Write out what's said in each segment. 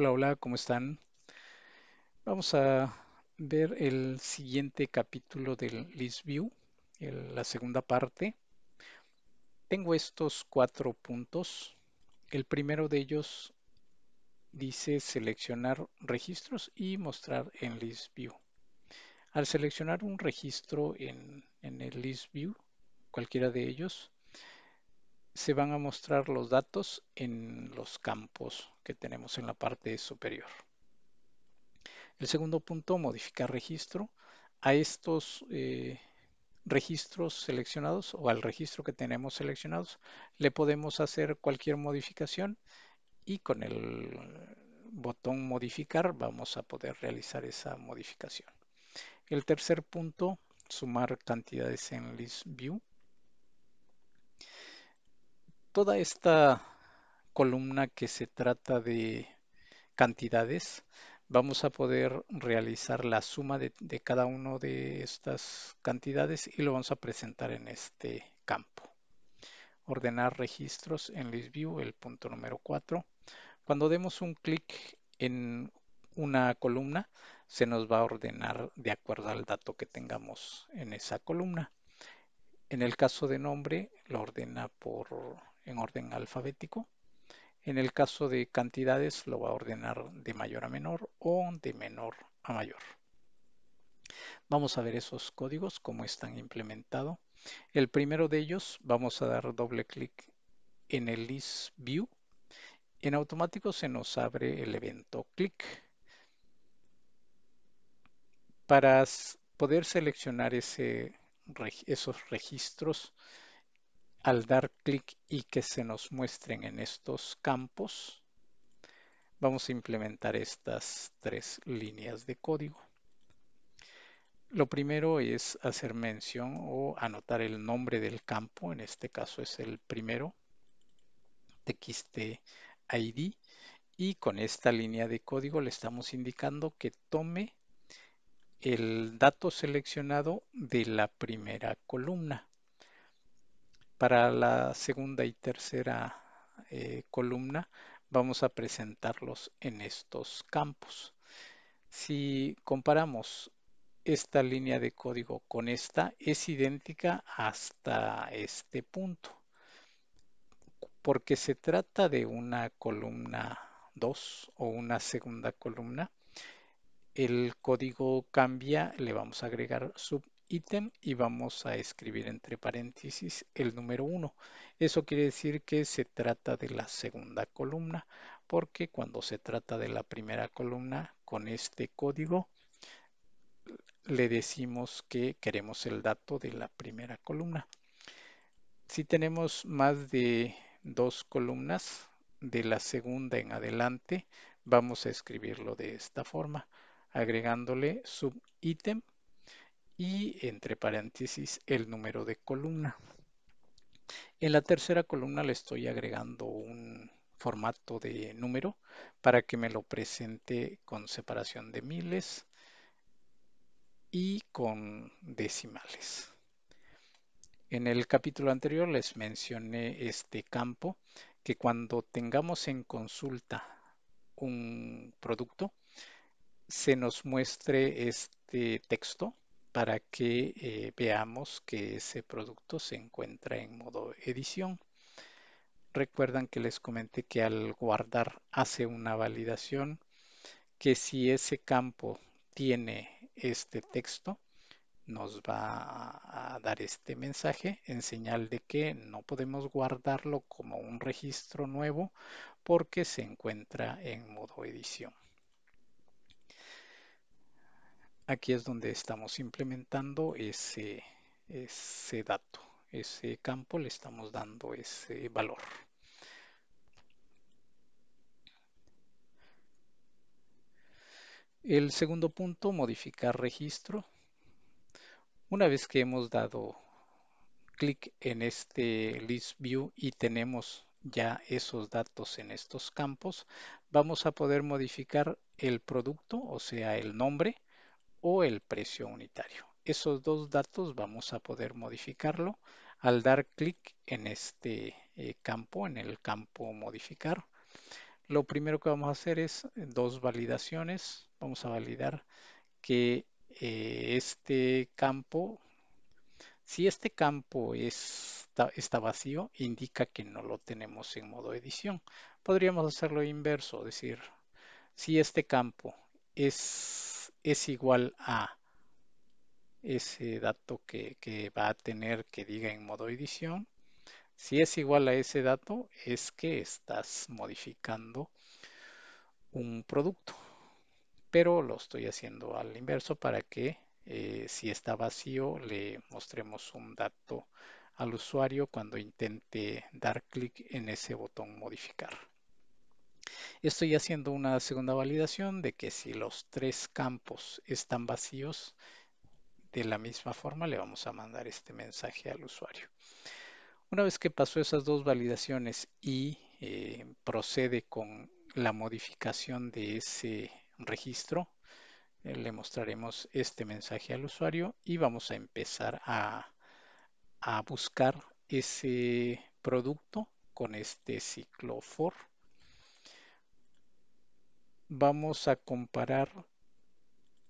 Hola, hola, ¿cómo están? Vamos a ver el siguiente capítulo del list view, la segunda parte. Tengo estos cuatro puntos. El primero de ellos dice seleccionar registros y mostrar en list view. Al seleccionar un registro en, en el list view, cualquiera de ellos, se van a mostrar los datos en los campos que tenemos en la parte superior. El segundo punto, modificar registro. A estos eh, registros seleccionados o al registro que tenemos seleccionados le podemos hacer cualquier modificación y con el botón modificar vamos a poder realizar esa modificación. El tercer punto, sumar cantidades en list view toda esta columna que se trata de cantidades, vamos a poder realizar la suma de, cada una de estas cantidades y lo vamos a presentar en este campo. Ordenar registros en ListView, el punto número 4. Cuando demos un clic en una columna, se nos va a ordenar de acuerdo al dato que tengamos en esa columna. En el caso de nombre, lo ordena por en orden alfabético. En el caso de cantidades lo va a ordenar de mayor a menor o de menor a mayor. Vamos a ver esos códigos, cómo están implementados. El primero de ellos vamos a dar doble clic en el list view. En automático se nos abre el evento clic Para poder seleccionar ese, esos registros al dar clic y que se nos muestren en estos campos, vamos a implementar estas tres líneas de código. Lo primero es hacer mención o anotar el nombre del campo, en este caso es el primero, txt_id, y con esta línea de código le estamos indicando que tome el dato seleccionado de la primera columna. Para la segunda y tercera eh, columna vamos a presentarlos en estos campos. Si comparamos esta línea de código con esta, es idéntica hasta este punto. Porque se trata de una columna 2 o una segunda columna, el código cambia, le vamos a agregar sub ítem y vamos a escribir entre paréntesis el número 1. Eso quiere decir que se trata de la segunda columna, porque cuando se trata de la primera columna, con este código le decimos que queremos el dato de la primera columna. Si tenemos más de dos columnas, de la segunda en adelante, vamos a escribirlo de esta forma, agregándole subítem y entre paréntesis el número de columna. En la tercera columna le estoy agregando un formato de número para que me lo presente con separación de miles y con decimales. En el capítulo anterior les mencioné este campo que cuando tengamos en consulta un producto se nos muestre este texto para que eh, veamos que ese producto se encuentra en modo edición. Recuerdan que les comenté que al guardar hace una validación que si ese campo tiene este texto, nos va a dar este mensaje en señal de que no podemos guardarlo como un registro nuevo porque se encuentra en modo edición. Aquí es donde estamos implementando ese, dato, ese campo, le estamos dando ese valor. El segundo punto, modificar registro. Una vez que hemos dado clic en este list view y tenemos ya esos datos en estos campos, vamos a poder modificar el producto, o sea, el nombre, o el precio unitario. Esos dos datos vamos a poder modificarlo al dar clic en este eh, campo, en el campo modificar. Lo primero que vamos a hacer es eh, dos validaciones. Vamos a validar que eh, este campo, si este campo está, está vacío, indica que no lo tenemos en modo edición. Podríamos hacerlo inverso, decir, si este campo es es igual a ese dato que, va a tener que diga en modo edición. Si es igual a ese dato, es que estás modificando un producto. Pero lo estoy haciendo al inverso para que eh, si está vacío le mostremos un dato al usuario cuando intente dar clic en ese botón modificar. Estoy haciendo una segunda validación de que si los tres campos están vacíos, de la misma forma le vamos a mandar este mensaje al usuario. Una vez que pasó esas dos validaciones y eh, procede con la modificación de ese registro, eh, le mostraremos este mensaje al usuario y vamos a empezar a, a buscar ese producto con este ciclo for vamos a comparar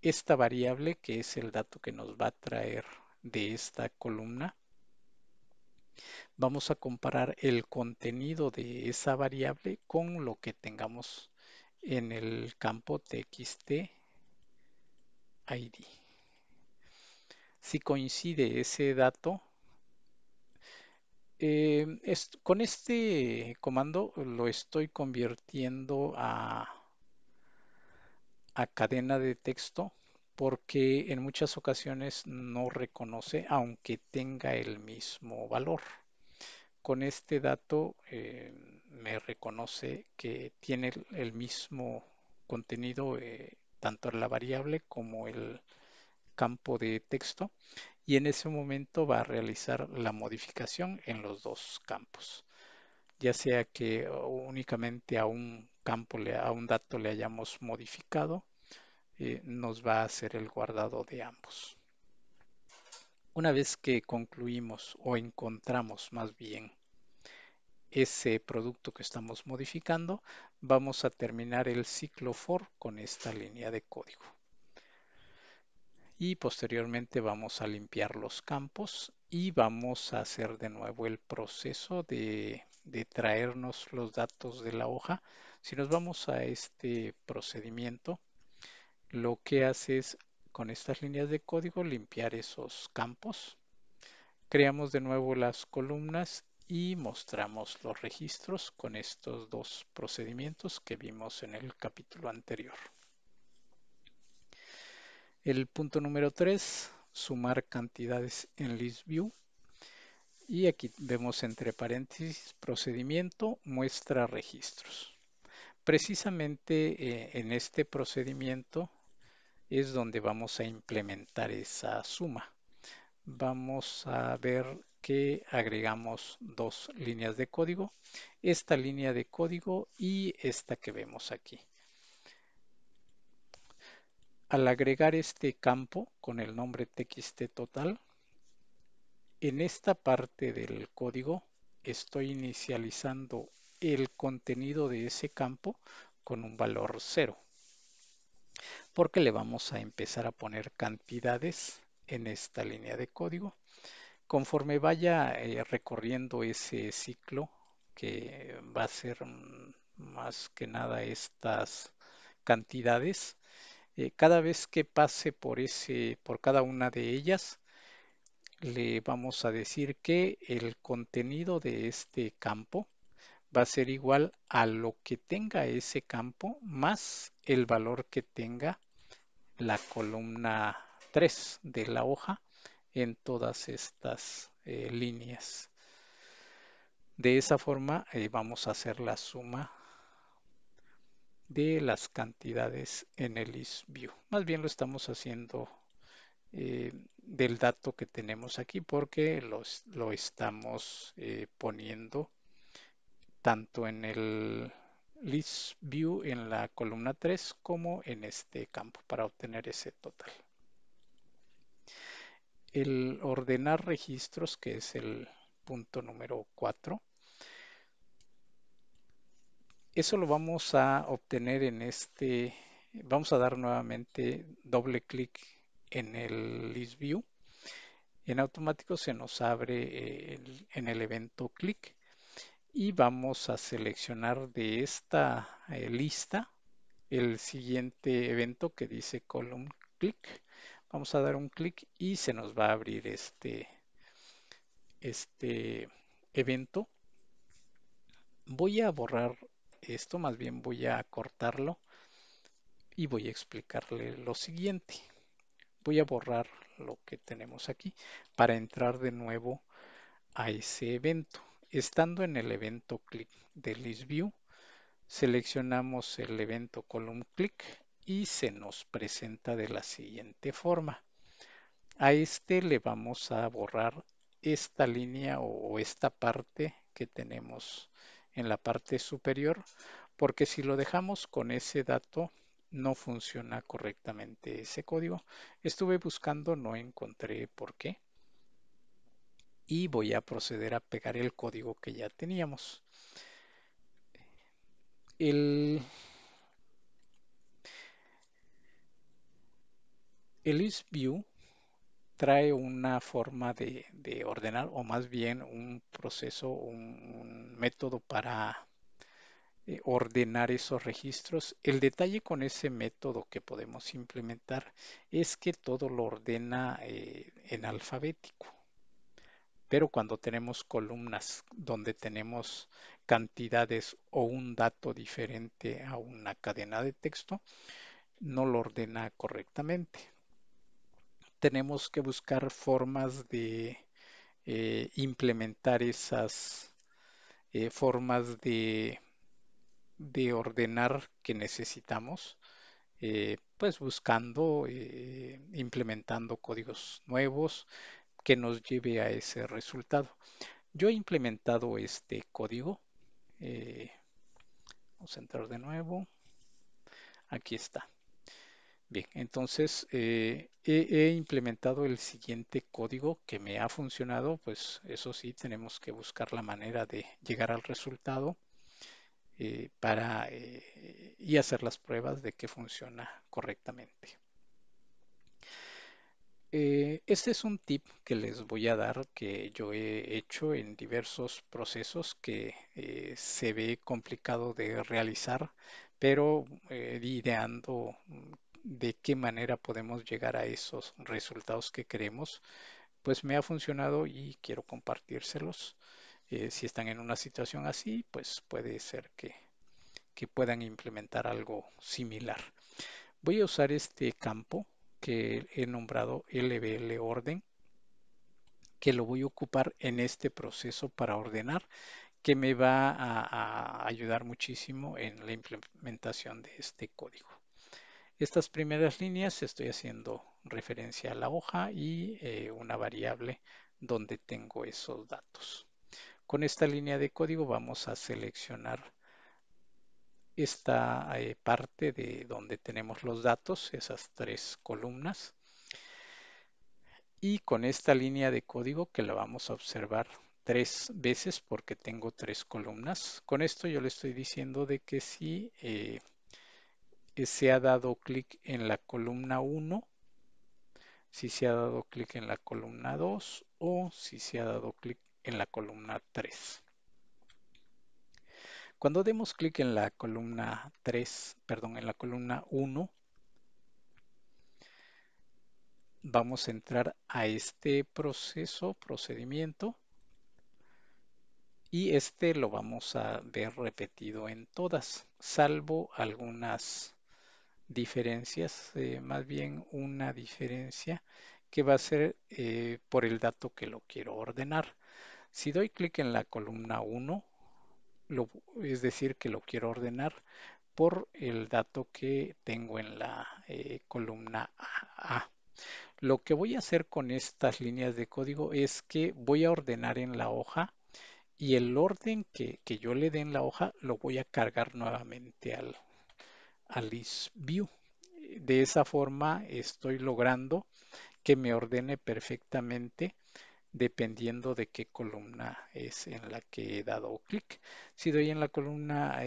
esta variable, que es el dato que nos va a traer de esta columna, vamos a comparar el contenido de esa variable con lo que tengamos en el campo txt id. Si coincide ese dato, eh, con este comando lo estoy convirtiendo a a cadena de texto porque en muchas ocasiones no reconoce aunque tenga el mismo valor. Con este dato eh, me reconoce que tiene el mismo contenido tanto eh, tanto la variable como el campo de texto y en ese momento va a realizar la modificación en los dos campos, ya sea que únicamente a un campo, a un dato le hayamos modificado, eh, nos va a hacer el guardado de ambos. Una vez que concluimos o encontramos más bien ese producto que estamos modificando, vamos a terminar el ciclo for con esta línea de código. Y posteriormente vamos a limpiar los campos y vamos a hacer de nuevo el proceso de traernos los datos de la hoja si nos vamos a este procedimiento, lo que hace es con estas líneas de código limpiar esos campos. Creamos de nuevo las columnas y mostramos los registros con estos dos procedimientos que vimos en el capítulo anterior. El punto número 3, sumar cantidades en ListView. Y aquí vemos entre paréntesis procedimiento muestra registros. Precisamente eh, en este procedimiento es donde vamos a implementar esa suma. Vamos a ver que agregamos dos líneas de código, esta línea de código y esta que vemos aquí. Al agregar este campo con el nombre txt total, en esta parte del código estoy inicializando el contenido de ese campo con un valor cero porque le vamos a empezar a poner cantidades en esta línea de código conforme vaya eh, recorriendo ese ciclo que va a ser mm, más que nada estas cantidades eh, cada vez que pase por ese por cada una de ellas le vamos a decir que el contenido de este campo va a ser igual a lo que tenga ese campo más el valor que tenga la columna 3 de la hoja en todas estas eh, líneas. De esa forma eh, vamos a hacer la suma de las cantidades en el isView. Más bien lo estamos haciendo eh, del dato que tenemos aquí porque lo estamos poniendo tanto en el list view en la columna 3 como en este campo para obtener ese total. El ordenar registros, que es el punto número 4, eso lo vamos a obtener en este, vamos a dar nuevamente doble clic en el list view. En automático se nos abre eh, en el evento clic y vamos a seleccionar de esta eh, lista el siguiente evento que dice column click. Vamos a dar un clic y se nos va a abrir este, este evento. Voy a borrar esto, más bien voy a cortarlo y voy a explicarle lo siguiente. Voy a borrar lo que tenemos aquí para entrar de nuevo a ese evento. Estando en el evento click de ListView, seleccionamos el evento column click y se nos presenta de la siguiente forma. A este le vamos a borrar esta línea o esta parte que tenemos en la parte superior porque si lo dejamos con ese dato no funciona correctamente ese código. Estuve buscando, no encontré por qué y voy a proceder a pegar el código que ya teníamos. El, el isView trae una forma de, ordenar o más bien un proceso, un, método para eh, ordenar esos registros. El detalle con ese método que podemos implementar es que todo lo ordena eh, en alfabético pero cuando tenemos columnas donde tenemos cantidades o un dato diferente a una cadena de texto, no lo ordena correctamente. Tenemos que buscar formas de eh, implementar esas eh, formas de, ordenar que necesitamos, eh, pues buscando, implementando códigos nuevos, que nos lleve a ese resultado. Yo he implementado este código. Eh, vamos a entrar de nuevo. Aquí está. Bien, entonces eh, he, implementado el siguiente código que me ha funcionado, pues eso sí, tenemos que buscar la manera de llegar al resultado eh, para, y hacer las pruebas de que funciona correctamente. Este es un tip que les voy a dar que yo he hecho en diversos procesos que eh, se ve complicado de realizar, pero eh, ideando mm, de qué manera podemos llegar a esos resultados que queremos, pues me ha funcionado y quiero compartírselos. Eh, si están en una situación así, pues puede ser que puedan implementar algo similar. Voy a usar este campo que he nombrado LBL orden, que lo voy a ocupar en este proceso para ordenar, que me va a, ayudar muchísimo en la implementación de este código. Estas primeras líneas estoy haciendo referencia a la hoja y eh, una variable donde tengo esos datos. Con esta línea de código vamos a seleccionar esta eh, parte de donde tenemos los datos, esas tres columnas. Y con esta línea de código que la vamos a observar tres veces porque tengo tres columnas. Con esto yo le estoy diciendo de que si eh, se ha dado clic en la columna 1, si se ha dado clic en la columna 2 o si se ha dado clic en la columna 3. Cuando demos clic en la columna 3, perdón, en la columna 1, vamos a entrar a este proceso, procedimiento, y este lo vamos a ver repetido en todas, salvo algunas diferencias, eh, más bien una diferencia que va a ser eh, por el dato que lo quiero ordenar. Si doy clic en la columna 1, lo, es decir, que lo quiero ordenar por el dato que tengo en la eh, columna A. Lo que voy a hacer con estas líneas de código es que voy a ordenar en la hoja y el orden que, yo le dé en la hoja lo voy a cargar nuevamente al, al view. De esa forma estoy logrando que me ordene perfectamente dependiendo de qué columna es en la que he dado clic. Si doy en la columna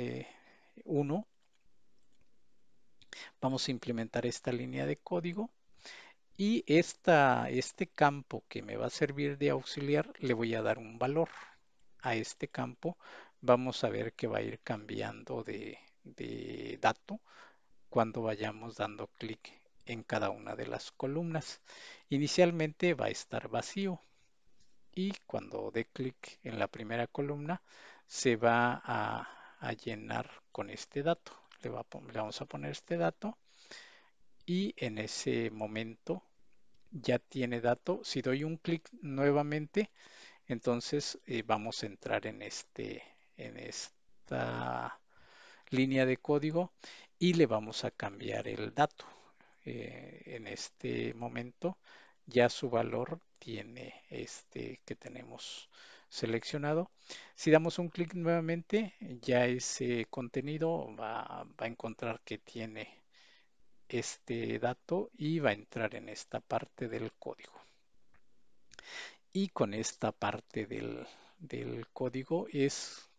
1, eh, vamos a implementar esta línea de código y este campo que me va a servir de auxiliar le voy a dar un valor. A este campo vamos a ver que va a ir cambiando de dato cuando vayamos dando clic en cada una de las columnas. Inicialmente va a estar vacío, y cuando dé clic en la primera columna se va a, llenar con este dato. Le, vamos a poner este dato y en ese momento ya tiene dato. Si doy un clic nuevamente, entonces eh, vamos a entrar en, este, en esta línea de código y le vamos a cambiar el dato. Eh, en este momento ya su valor tiene este que tenemos seleccionado. Si damos un clic nuevamente, ya ese contenido va, a encontrar que tiene este dato y va a entrar en esta parte del código. Y con esta parte del, del código es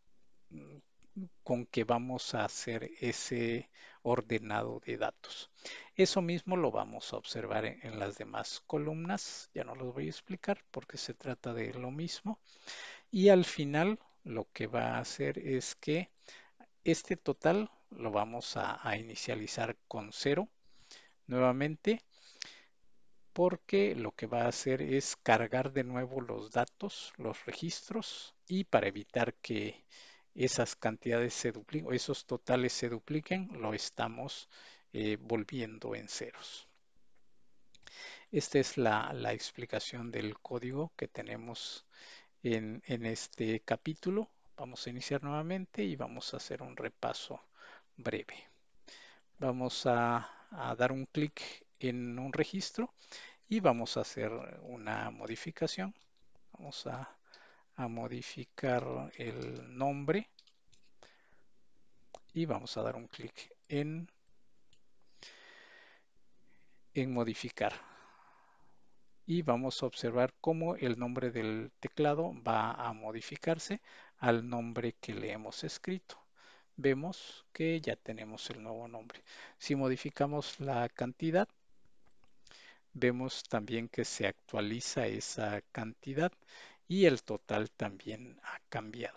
con que vamos a hacer ese ordenado de datos. Eso mismo lo vamos a observar en, las demás columnas, ya no los voy a explicar porque se trata de lo mismo. Y al final lo que va a hacer es que este total lo vamos a inicializar con cero nuevamente porque lo que va a hacer es cargar de nuevo los datos, los registros y para evitar que esas cantidades se dupliquen, esos totales se dupliquen, lo estamos eh, volviendo en ceros. Esta es la, explicación del código que tenemos en, este capítulo. Vamos a iniciar nuevamente y vamos a hacer un repaso breve. Vamos a, a dar un clic en un registro y vamos a hacer una modificación. Vamos a a modificar el nombre y vamos a dar un clic en, en modificar. Y vamos a observar cómo el nombre del teclado va a modificarse al nombre que le hemos escrito. Vemos que ya tenemos el nuevo nombre. Si modificamos la cantidad, vemos también que se actualiza esa cantidad y el total también ha cambiado.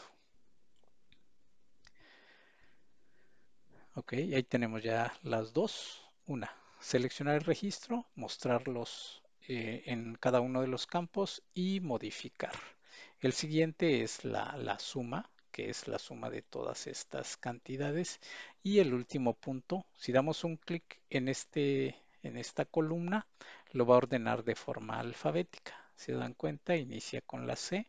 Ok, ahí tenemos ya las dos. Una, seleccionar el registro, mostrarlos eh, en cada uno de los campos y modificar. El siguiente es la, la suma, que es la suma de todas estas cantidades. Y el último punto, si damos un clic en, este, en esta columna, lo va a ordenar de forma alfabética se dan cuenta, inicia con la C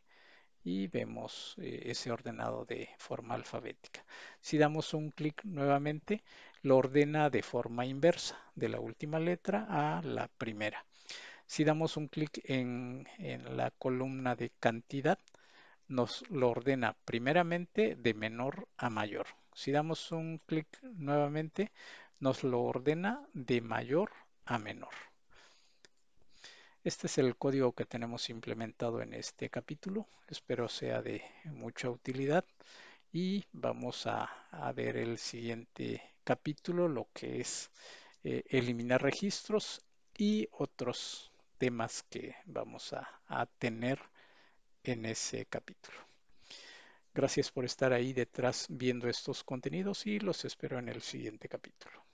y vemos eh, ese ordenado de forma alfabética. Si damos un clic nuevamente, lo ordena de forma inversa, de la última letra a la primera. Si damos un clic en la columna de cantidad, nos lo ordena primeramente de menor a mayor. Si damos un clic nuevamente, nos lo ordena de mayor a menor. Este es el código que tenemos implementado en este capítulo. Espero sea de mucha utilidad y vamos a, ver el siguiente capítulo, lo que es eh, eliminar registros y otros temas que vamos a tener en ese capítulo. Gracias por estar ahí detrás viendo estos contenidos y los espero en el siguiente capítulo.